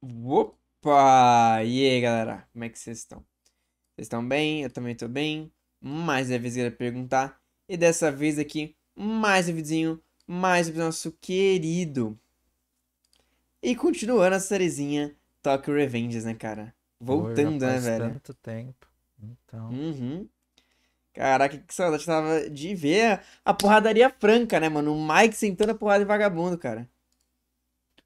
Opa! E aí, galera? Como é que vocês estão? Vocês estão bem? Eu também estou bem. Mais uma vez queria perguntar. E dessa vez aqui, mais um videozinho, mais um do nosso querido. E continuando a sériezinha Tokyo Revengers, né, cara? Voltando, Oi, né, velho? tanto tempo. Então... Uhum. Caraca, que saudade tava de ver a porradaria franca, né, mano? O Mike sentando a porrada de vagabundo, cara.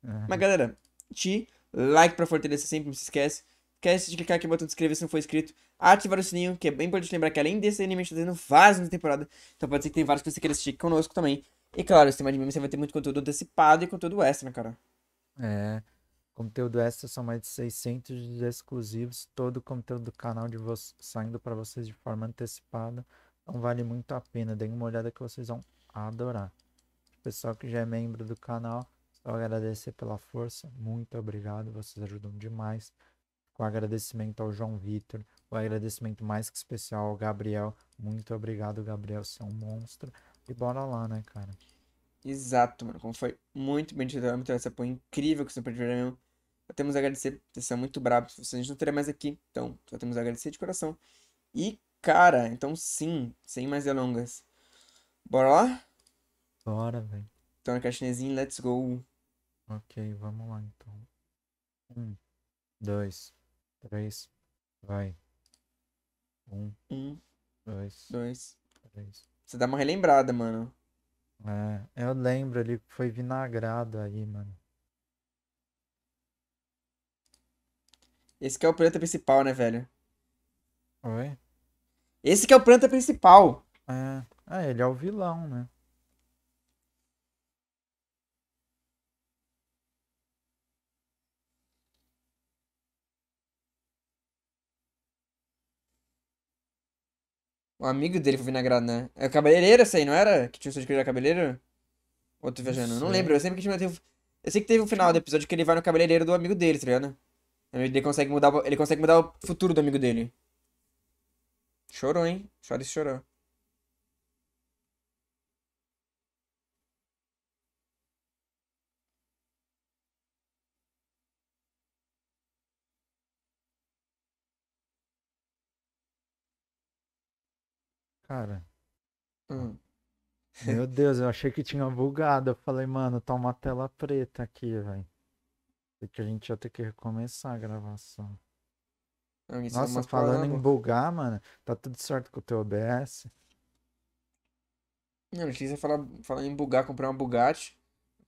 Mas, galera, te like para fortalecer sempre, não se esquece. Esquece de clicar aqui no botão de inscrever se não for inscrito. Ativar o sininho, que é bem importante lembrar que além desse anime, a gente tá tendo vários na temporada. Então pode ser que tem vários que você queira assistir conosco também. E claro, esse tema de meme você vai ter muito conteúdo antecipado e conteúdo extra, né, cara? É. Conteúdo extra são mais de 600 exclusivos. Todo o conteúdo do canal de saindo para vocês de forma antecipada. Então vale muito a pena. Deem uma olhada que vocês vão adorar. O pessoal que já é membro do canal só agradecer pela força, muito obrigado, vocês ajudam demais. Com agradecimento ao João Vitor, o agradecimento mais que especial ao Gabriel. Muito obrigado, Gabriel, você é um monstro. E bora lá, né, cara? Exato, mano. Como foi muito bem dito, muito esse apoio incrível que você pode ver né, mesmo. Só temos a agradecer, vocês são muito bravos, vocês não terão mais aqui, então só temos a agradecer de coração. E, cara, então sim, sem mais delongas. Bora lá? Bora, velho. Então, na caixinha, let's go. Ok, vamos lá então. Um, dois, três, vai. Um, um dois, dois, três. Você dá uma relembrada, mano. É, eu lembro, ele foi vinagrado aí, mano. Esse que é o planta principal, né, velho? Oi? Esse que é o planta principal. É, é ele é o vilão, né? Um amigo dele foi vinagrado, né? É cabeleireiro essa aí, não era? Que tinha o seu de cabeleireiro? Ou tô viajando? Não, não lembro. Eu sempre que tinha. Eu sei que teve um final do episódio que ele vai no cabeleireiro do amigo dele, tá ligado? Ele consegue mudar, ele consegue mudar o futuro do amigo dele. Chorou, hein? Chora e chorou. cara. Hum. Meu Deus, eu achei que tinha bugado. Eu falei, mano, tá uma tela preta aqui, velho. Que a gente ia ter que recomeçar a gravação. Não, Nossa, é falando em bugar, mano, tá tudo certo com o teu OBS. Não, não sei é falar, falar em bugar, comprar uma Bugatti.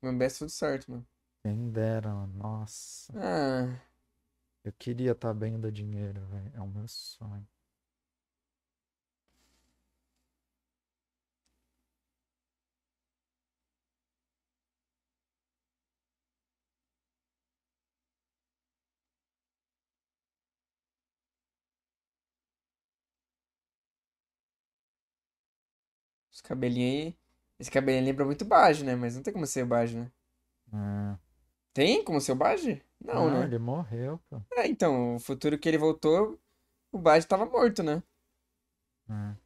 Meu OBS tá tudo certo, mano. Quem dera, mano. Nossa. Ah. Eu queria estar tá bem do dinheiro, velho. É o meu sonho. Os cabelinhos aí. Esse cabelinho lembra é muito Baj, né? Mas não tem como ser o Baj, né? É. Tem como ser o Baj? Não, não, né? Ele morreu, pô. É, então, o futuro que ele voltou, o Baj tava morto, né? É.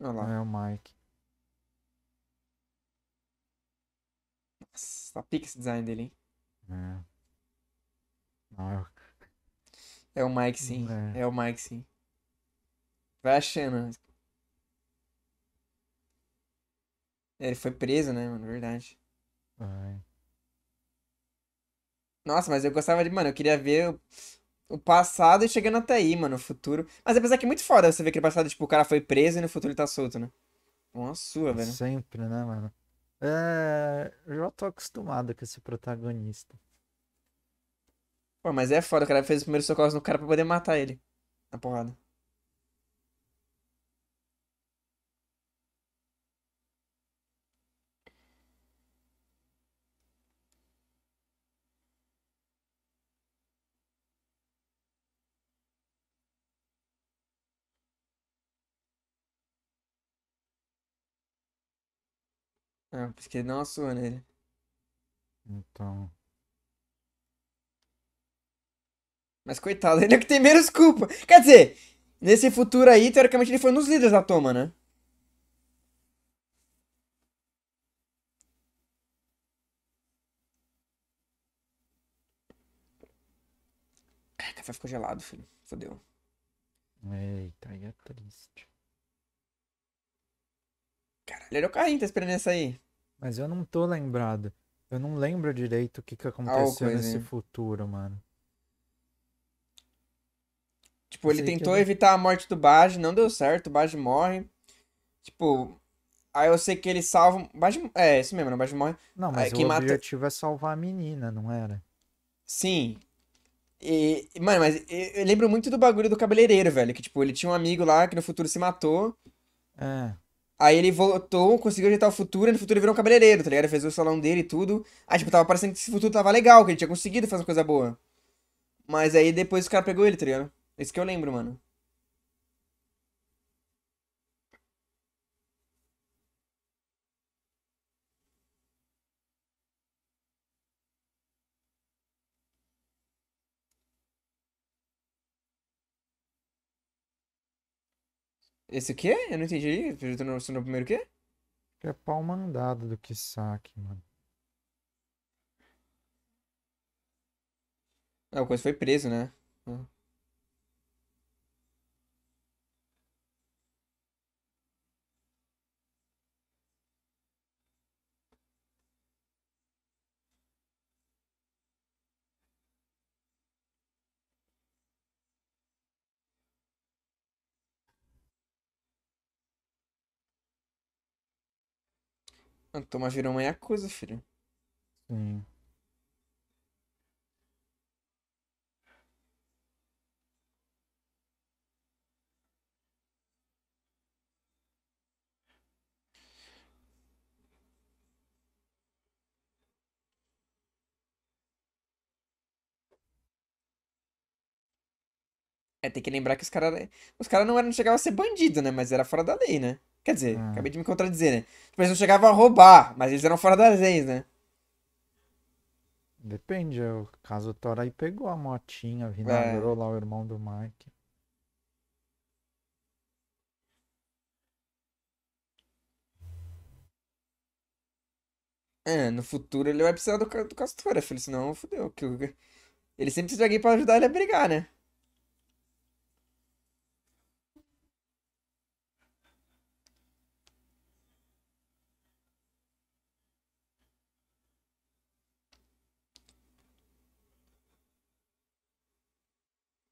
Olha lá. É o Mike. Nossa, tá pique esse design dele, hein? É. Não, É o Mike, sim. É. é o Mike, sim. Vai achando. É, ele foi preso, né, mano? Verdade. Ai. Nossa, mas eu gostava de. Mano, eu queria ver o, o passado e chegando até aí, mano, o futuro. Mas apesar que é muito foda você ver que passado, tipo, o cara foi preso e no futuro ele tá solto, né? Uma sua, velho. Sempre, né, mano? É... Eu já tô acostumado com esse protagonista. Pô, mas é foda, o cara fez os primeiros socorros no cara pra poder matar ele. Na porrada. É, porque não a sua nele. Então. Mas coitado, ele é que tem menos culpa. Quer dizer, nesse futuro aí, teoricamente ele foi nos líderes da toma, né? Ai, café ficou gelado, filho. Fodeu. Eita, aí é triste. Caralho, olha o carrinho, tá esperando essa aí. Mas eu não tô lembrado. Eu não lembro direito o que, que aconteceu nesse futuro, mano. Tipo, ele tentou é evitar a morte do Baj, não deu certo, o Baj morre. Tipo, aí eu sei que ele salva. Baj, é, isso mesmo, né, o Baj morre. Não, mas aí, o objetivo mata... é salvar a menina, não era? Sim. E, mano, mas eu lembro muito do bagulho do cabeleireiro, velho. Que, tipo, ele tinha um amigo lá que no futuro se matou. É. Aí ele voltou, conseguiu ajeitar o futuro, e no futuro ele virou um cabeleireiro, tá ligado? Ele fez o salão dele e tudo. Aí, tipo, tava parecendo que esse futuro tava legal, que ele tinha conseguido fazer uma coisa boa. Mas aí depois o cara pegou ele, tá ligado? Isso que eu lembro, mano. Esse quê? Eu não entendi. Você no primeiro quê? Que é pau mandado do que saque, mano. Ah, o Coisa foi preso, né? Uhum. Mano, ah, Thomas virou uma é Yakuza, filho. Sim. É, tem que lembrar que os caras. Os caras não, eram, não chegavam a ser bandido, né? Mas era fora da lei, né? Quer dizer, hum. acabei de me contradizer, né? Tipo, eles não chegavam a roubar, mas eles eram fora das leis, né? Depende, é, o caso Thor aí pegou a motinha, é. vinagrou é. lá o irmão do Mike. É, no futuro ele vai precisar do, do Castora, né? filho, senão assim, fodeu. Ele sempre precisa de alguém pra ajudar ele a brigar, né?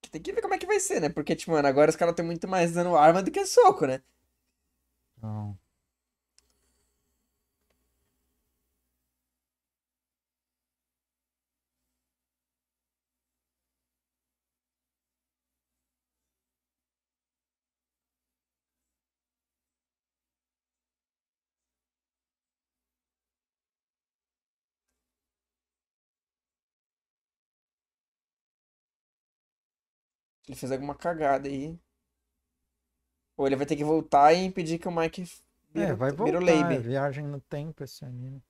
que tem que ver como é que vai ser, né? Porque, tipo, mano, agora os caras têm muito mais dando arma do que soco, né? Não. Ele fez alguma cagada aí. Ou ele vai ter que voltar e impedir que o Mike é, vira, é, vai voltar, é viagem no tempo esse anime.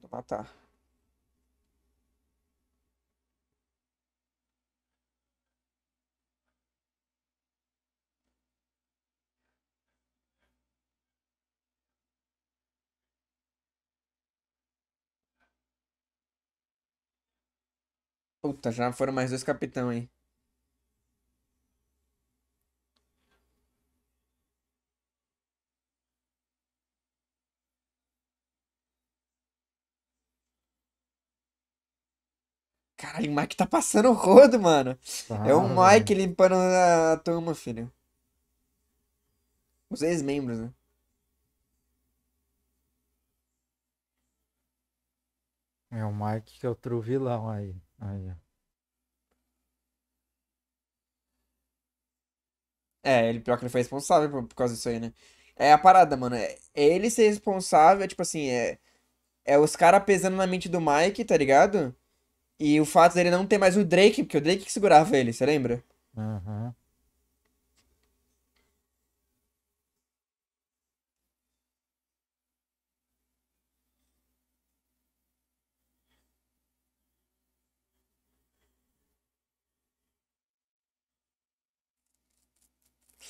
Vou matar. Puta, já foram mais dois capitão aí. Caralho, o Mike tá passando rodo, mano. Ah, é o Mike limpando a turma, filho. Os ex-membros, né? É o Mike que é outro vilão aí. Aí, ó. É, ele pior que ele foi responsável por, por causa disso aí, né? É a parada, mano. É, é ele ser responsável, é tipo assim, é. É os caras pesando na mente do Mike, tá ligado? E o fato dele não ter mais o Drake, porque o Drake que segurava ele, você lembra? Aham. Uhum.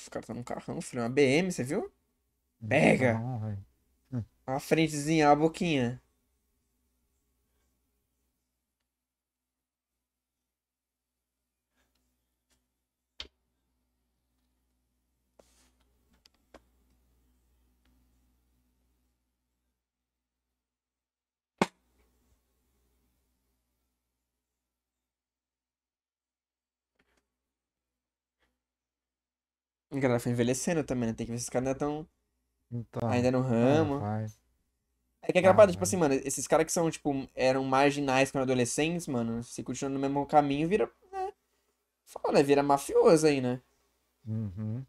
Os caras tá num carrão, filho. É uma BM, você viu? Pega! Hum. a frentezinha, a boquinha. A galera foi envelhecendo também, né? Tem que ver se esses caras ainda estão. É então, ainda no é, ramo. É, é que é gravado, ah, tipo assim, mano, esses caras que são, tipo, eram marginais quando adolescentes, mano, se continuando no mesmo caminho, vira. Né? Fala, né? Vira mafioso aí, né? Uhum.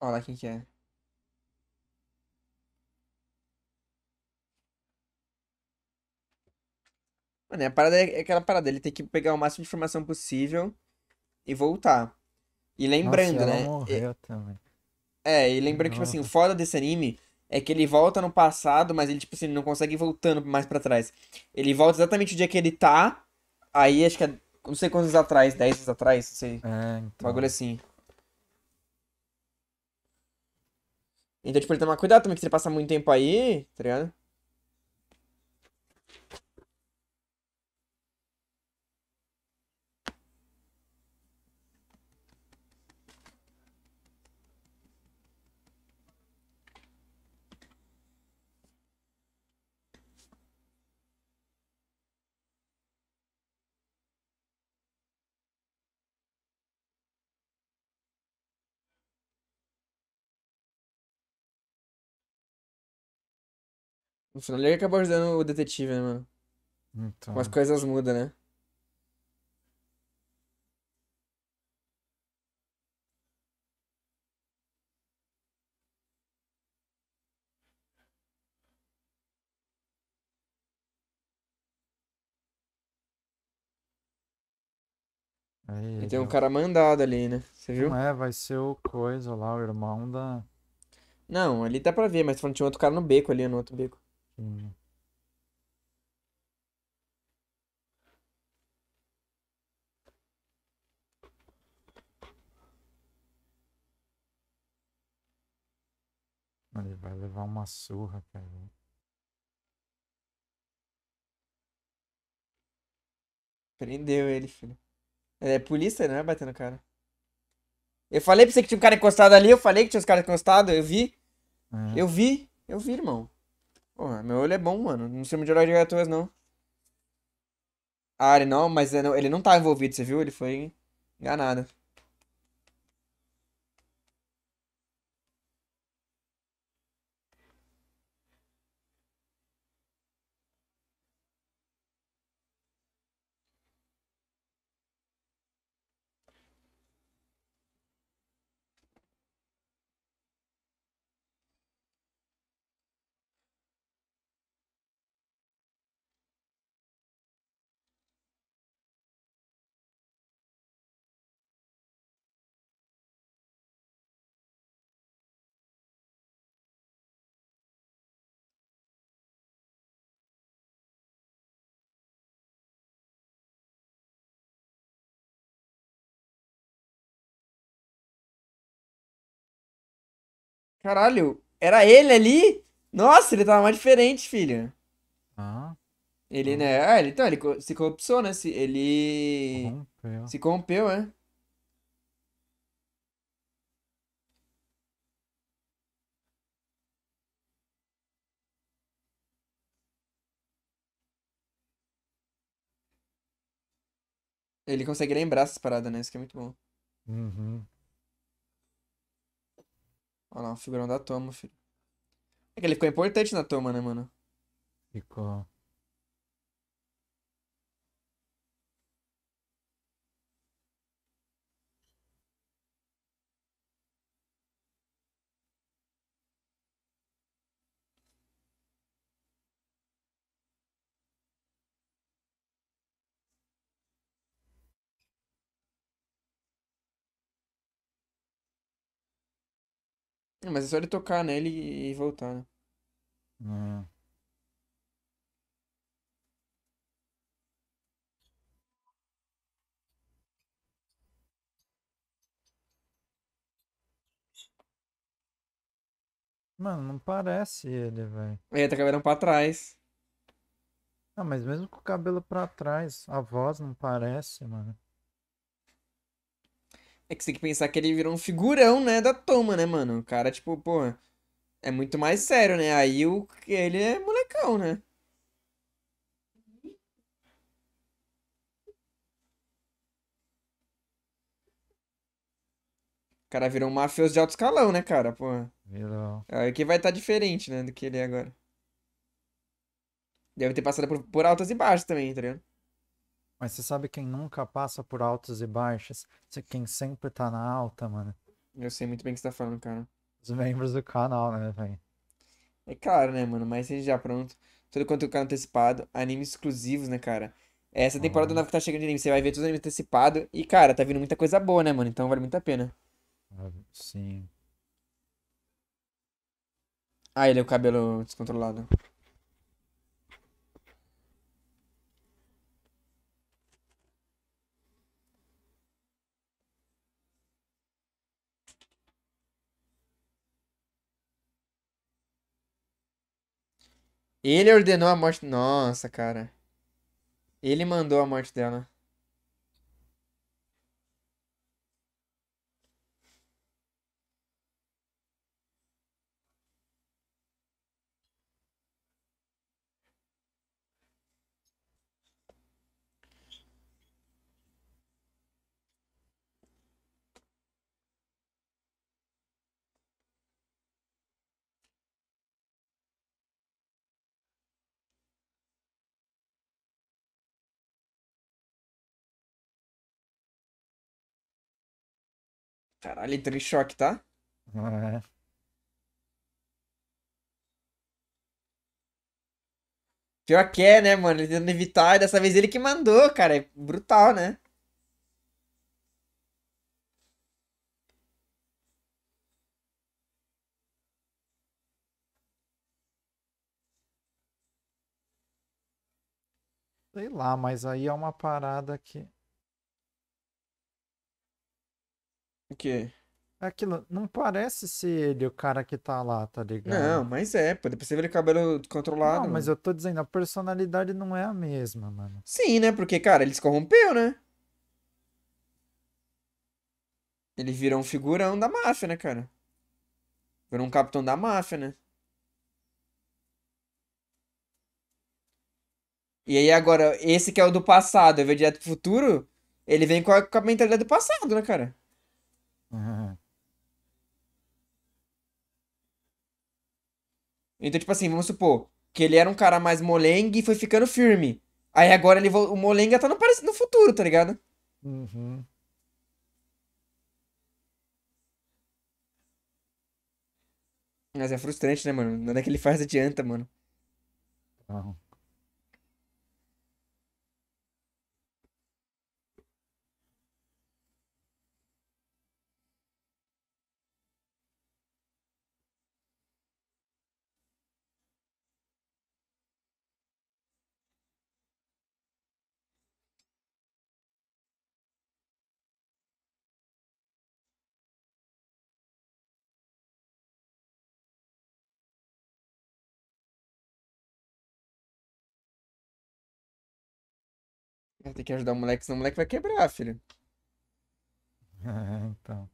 Olha quem que é. Mano, a parada é, é aquela parada, ele tem que pegar o máximo de informação possível e voltar. E lembrando, Nossa, né? Morreu também. É, e lembrando que, tipo assim, o foda desse anime é que ele volta no passado, mas ele, tipo assim, não consegue ir voltando mais para trás. Ele volta exatamente o dia que ele tá, aí acho que é, não sei quantos atrás, 10 anos atrás, não sei. É, então. Um bagulho assim. Então, tipo, ele tomar cuidado também, que se passa muito tempo aí, tá ligado? No final ele acabou ajudando o detetive, né, mano? Então. Mas coisas mudam, né? Aí, e tem um eu... cara mandado ali, né? Você viu? Não é, vai ser o coisa lá, o irmão da. Não, ali dá pra ver, mas tinha tá outro cara no beco ali, no outro beco. Hum. Ele vai levar uma surra, cara. Prendeu ele, filho. Ele é polícia, né, não é cara. Eu falei pra você que tinha um cara encostado ali, eu falei que tinha os caras encostados, eu vi. É. Eu vi, eu vi, irmão. Porra, meu olho é bom, mano. Não chama de herói de Gatuas, não. Ah, ele não, mas ele não tá envolvido, você viu? Ele foi enganado. Caralho, era ele ali? Nossa, ele tava mais diferente, filho. Ah. Ele, então. né? Ah, ele, então, ele se corrupçou, né? Se, ele. Corrompeu. Se corrompeu, né? Ele consegue lembrar essas paradas, né? Isso que é muito bom. Uhum. Olha lá, o figurão da Toma, filho. É que ele ficou importante na Toma, né, mano? Ficou. É, mas é só ele tocar nele e, e voltar, né? Hum. Mano, não parece ele, velho. Ele tá cabelo pra trás. Ah, mas mesmo com o cabelo pra trás, a voz não parece, mano. É que você tem que pensar que ele virou um figurão, né, da toma, né, mano? O cara, tipo, pô, é muito mais sério, né? Aí o, ele é molecão, né? O cara virou um mafioso de alto escalão, né, cara? Pô. Virou. Aí que vai estar tá diferente, né, do que ele é agora. Deve ter passado por, por altas e baixas também, tá mas você sabe quem nunca passa por altas e baixas? Quem sempre tá na alta, mano? Eu sei muito bem o que você tá falando, cara. Os membros do canal, né, velho? É claro, né, mano? Mas seja já pronto. Todo quanto o é canal antecipado, animes exclusivos, né, cara? Essa temporada uhum. nova que tá chegando de anime, você vai ver tudo anime antecipado. E, cara, tá vindo muita coisa boa, né, mano? Então vale muito a pena. Ah, sim. Ah, ele é o cabelo descontrolado. Ele ordenou a morte. Nossa, cara. Ele mandou a morte dela. Caralho, em choque, tá? É. Pior que é, né, mano? Ele tentando evitar e dessa vez ele que mandou, cara. É brutal, né? Sei lá, mas aí é uma parada que. O quê? É aquilo, não parece ser ele o cara que tá lá, tá ligado? Não, mas é, pô. Depois você vê ele cabelo controlado Não, mas mano. eu tô dizendo, a personalidade não é a mesma, mano. Sim, né? Porque, cara, ele se corrompeu, né? Ele virou um figurão da máfia, né, cara? Virou um capitão da máfia, né? E aí agora, esse que é o do passado, ao invés direto pro futuro, ele vem com a, com a mentalidade do passado, né, cara? Uhum. Então, tipo assim, vamos supor que ele era um cara mais molengue e foi ficando firme. Aí agora ele o molenga tá no, no futuro, tá ligado? Uhum. Mas é frustrante, né, mano? é que ele faz adianta, mano. Uhum. Tem que ajudar o moleque, senão o moleque vai quebrar, filho. É, então.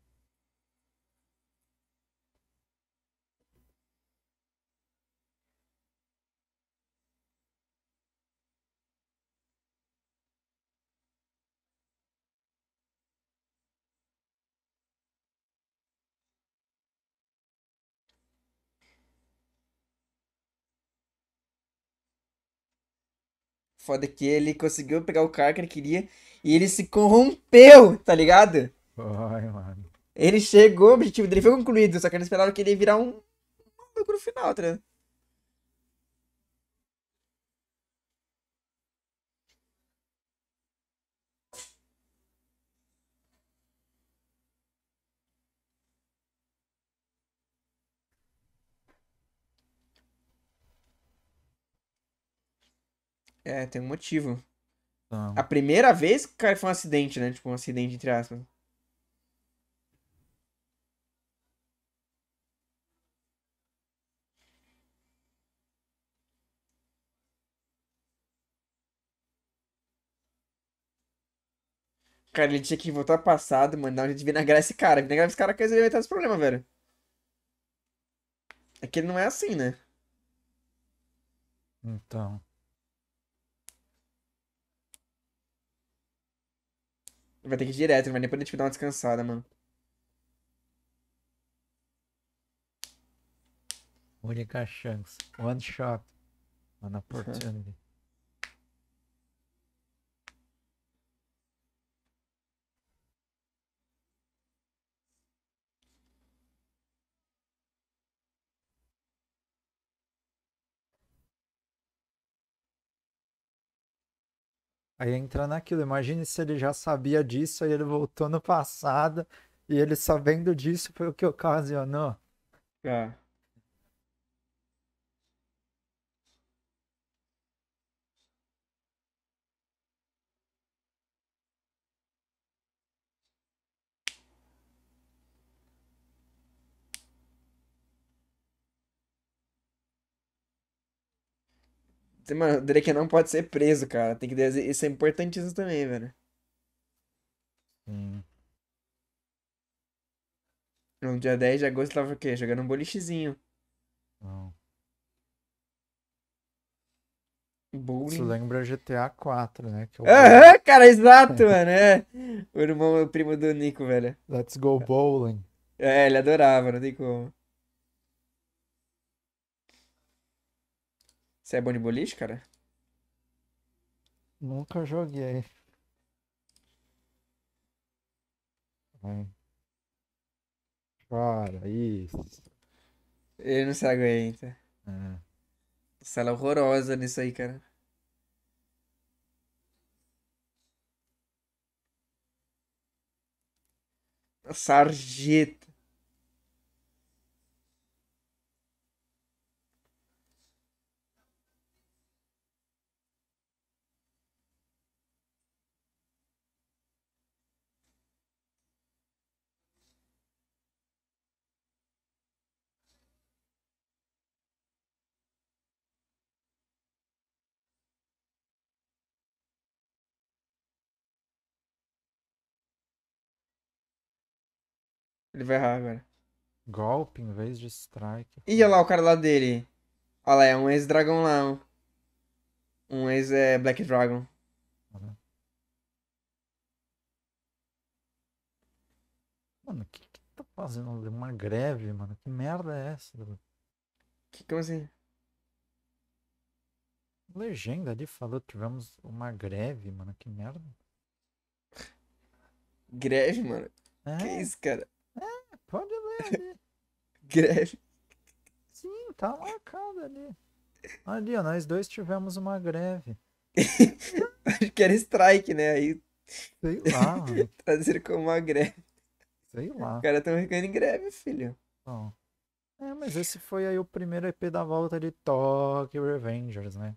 Foda que ele conseguiu pegar o cara que ele queria e ele se corrompeu, tá ligado? Ai, mano. Ele chegou, o objetivo dele foi concluído, só que eles esperavam que ele ia virar um no final, tá ligado? É, tem um motivo. Então... A primeira vez que cara foi um acidente, né? Tipo, um acidente entre aspas. Cara, ele tinha que voltar passado, mano. Não, a gente vinagrar esse cara. Vinagrar esse cara quer resolver esse problema, velho. É que ele não é assim, né? Então. Vai ter que ir direto, não vai nem poder te tipo, dar uma descansada, mano. Única chance. One shot. One opportunity. Aí entra naquilo, imagine se ele já sabia disso, aí ele voltou no passado e ele sabendo disso foi o que ocasionou. É. Mano, o Drake não pode ser preso, cara. Tem que dizer. Isso é importantíssimo também, velho. Sim. Hum. No dia 10 de agosto tava o quê? Jogando um bolichezinho. Não. Isso lembra GTA 4, né? Que é Aham, cara, exato, mano. É. O irmão, o primo do Nico, velho. Let's go bowling. É, ele adorava, não tem como. Você é bom de boliche, cara? Nunca joguei. Ai. Cara, isso. Ele não se aguenta. É. Sala horrorosa nisso aí, cara. Sarjeta. Ele vai errar agora. Golpe em vez de strike. Ih, olha lá o cara lá dele. Olha lá, é um ex-dragão lá. Um ex é Black Dragon. Mano, o que, que tá fazendo uma greve, mano? Que merda é essa? Que como assim? Legenda ali falou tivemos uma greve, mano. Que merda. Greve, mano? É. Que isso, cara? Pode ler ali. Greve. Sim, tá marcado ali. Ali, ó, nós dois tivemos uma greve. Acho que era strike, né? Aí. Sei lá. Mano. Trazer como uma greve. Sei lá. Os caras estão tá ficando em greve, filho. Bom. É, mas esse foi aí o primeiro EP da volta de Tokyo Revengers, né?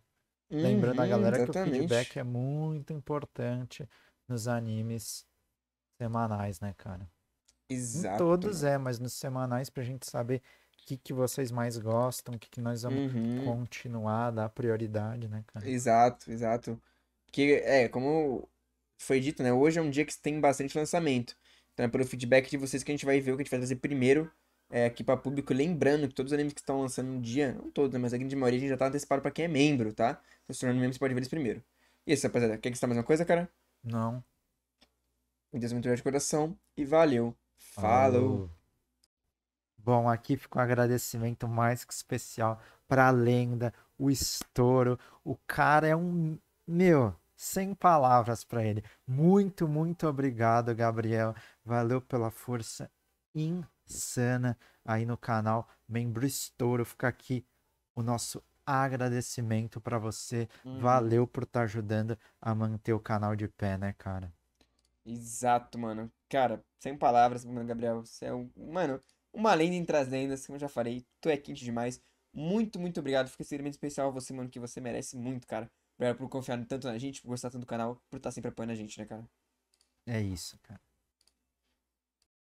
Uhum, Lembrando a galera exatamente. que o feedback é muito importante nos animes semanais, né, cara? Exato. Em todos é, mas nos semanais pra gente saber o que, que vocês mais gostam, o que, que nós vamos uhum. continuar, dar prioridade, né, cara? Exato, exato. Porque, é, como foi dito, né? Hoje é um dia que tem bastante lançamento. Então é pelo feedback de vocês que a gente vai ver o que a gente vai fazer primeiro é, aqui para público. Lembrando que todos os animes que estão lançando no dia, não todos, né, mas a grande maioria a gente já tá antecipado para quem é membro, tá? Então, se tornando membro, você pode ver eles primeiro. E isso, rapaziada, quer que está mais uma coisa, cara? Não. Deus é abençoe de coração e valeu! Falou. Bom, aqui fica um agradecimento mais que especial para a lenda, o estouro. O cara é um. Meu, sem palavras para ele. Muito, muito obrigado, Gabriel. Valeu pela força insana aí no canal. Membro estouro. Fica aqui o nosso agradecimento para você. Uhum. Valeu por estar tá ajudando a manter o canal de pé, né, cara? Exato, mano cara, sem palavras, mano, é Gabriel. Você é um, mano, uma lenda entre as lendas, assim, como eu já falei. Tu é quente demais. Muito, muito obrigado. Fica extremamente especial a você, mano, que você merece muito, cara. Obrigado por confiar tanto na gente, por gostar tanto do canal, por estar sempre apoiando a gente, né, cara? É isso, cara.